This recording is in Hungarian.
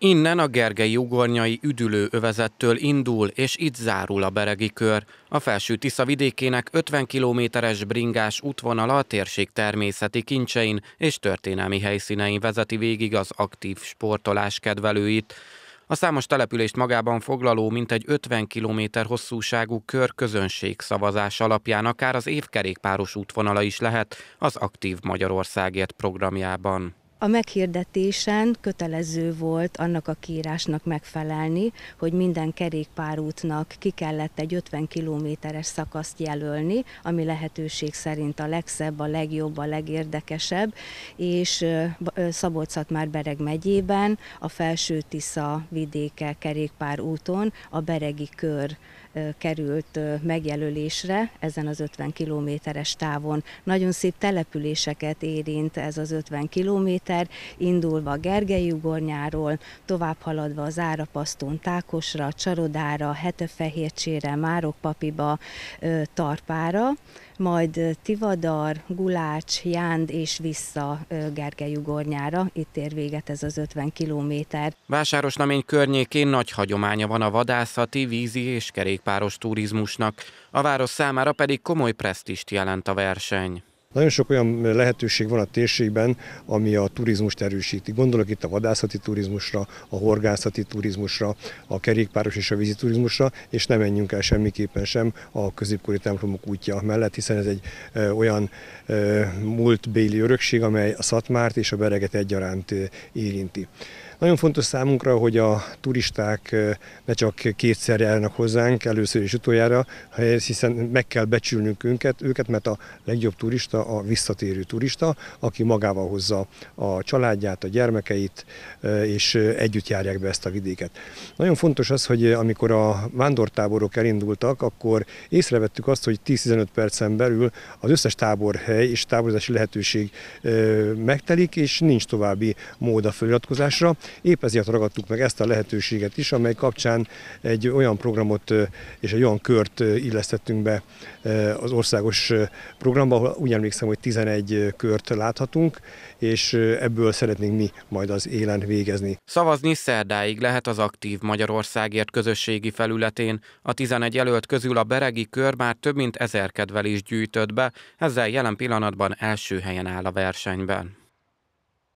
Innen a Gergely-ugornyai üdülőövezettől indul, és itt zárul a beregi kör. A felső Tisza vidékének 50 kilométeres bringás útvonala a térség természeti kincsein és történelmi helyszínein vezeti végig az aktív sportolás kedvelőit. A számos települést magában foglaló mintegy 50 km hosszúságú kör közönség szavazás alapján akár az évkerékpáros útvonala is lehet az Aktív Magyarországért programjában. A meghirdetésen kötelező volt annak a kiírásnak megfelelni, hogy minden kerékpárútnak ki kellett egy 50 kilométeres szakaszt jelölni, ami lehetőség szerint a legszebb, a legjobb, a legérdekesebb, és szabolcs már Bereg megyében a Felső Tisza vidéke kerékpárúton a Beregi kör került megjelölésre ezen az 50 kilométeres távon. Nagyon szép településeket érint ez az 50 kilométer, kilométer, indulva gergelyugornyáról, ugornyáról, tovább haladva az Árapasztón Tákosra, Csarodára, Hetefehércsére, Márokpapiba, Tarpára, majd Tivadar, Gulács, Jánd és vissza Gergely ugornyára. Itt ér véget ez az 50 kilométer. Vásárosnamény környékén nagy hagyománya van a vadászati, vízi és kerékpáros turizmusnak. A város számára pedig komoly presztist jelent a verseny. Nagyon sok olyan lehetőség van a térségben, ami a turizmust erősíti. Gondolok itt a vadászati turizmusra, a horgászati turizmusra, a kerékpáros és a vízi turizmusra, és nem menjünk el semmiképpen sem a középkori templomok útja mellett, hiszen ez egy olyan béli örökség, amely a Szatmárt és a Bereget egyaránt érinti. Nagyon fontos számunkra, hogy a turisták ne csak kétszer járnak hozzánk, először és utoljára, hiszen meg kell becsülnünk őket, őket, mert a legjobb turista a visszatérő turista, aki magával hozza a családját, a gyermekeit, és együtt járják be ezt a vidéket. Nagyon fontos az, hogy amikor a vándortáborok elindultak, akkor észrevettük azt, hogy 10-15 percen belül az összes táborhely és táborozási lehetőség megtelik, és nincs további mód a feliratkozásra. Épp ezért ragadtuk meg ezt a lehetőséget is, amely kapcsán egy olyan programot és egy olyan kört illesztettünk be az országos programba, ahol úgy emlékszem, hogy 11 kört láthatunk, és ebből szeretnénk mi majd az élen végezni. Szavazni szerdáig lehet az aktív Magyarországért közösségi felületén. A 11 jelölt közül a beregi kör már több mint ezer kedvelést gyűjtött be, ezzel jelen pillanatban első helyen áll a versenyben.